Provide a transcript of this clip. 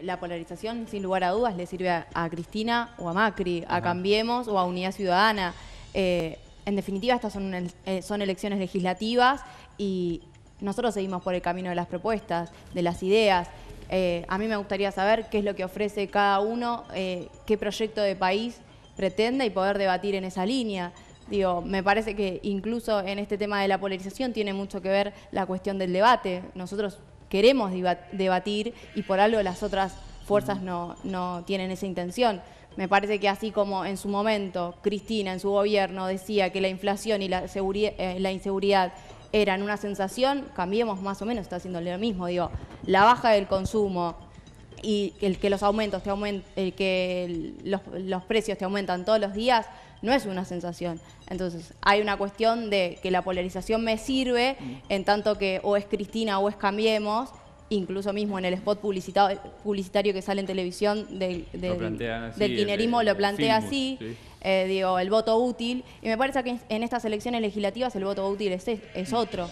La polarización, sin lugar a dudas, le sirve a, Cristina o a Macri, a Cambiemos o a Unidad Ciudadana. Eh, en definitiva, estas eh, son, elecciones legislativas y nosotros seguimos por el camino de las propuestas, de las ideas. Eh, a mí me gustaría saber qué es lo que ofrece cada uno, qué proyecto de país pretende y poder debatir en esa línea. Digo, me parece que incluso en este tema de la polarización tiene mucho que ver la cuestión del debate. Nosotros queremos debatir y por algo las otras fuerzas no, no tienen esa intención. Me parece que así como en su momento Cristina en su gobierno decía que la inflación y la, eh, inseguridad eran una sensación, cambiemos más o menos, está haciendo lo mismo, digo, la baja del consumo, y el que los aumentos el que los, precios te aumentan todos los días no es una sensación. Entonces, hay una cuestión de que la polarización me sirve en tanto que o es Cristina o es Cambiemos, incluso mismo en el spot publicitario que sale en televisión del, del, lo plantea así, eh, digo, el voto útil. Y me parece que en estas elecciones legislativas el voto útil es, es otro.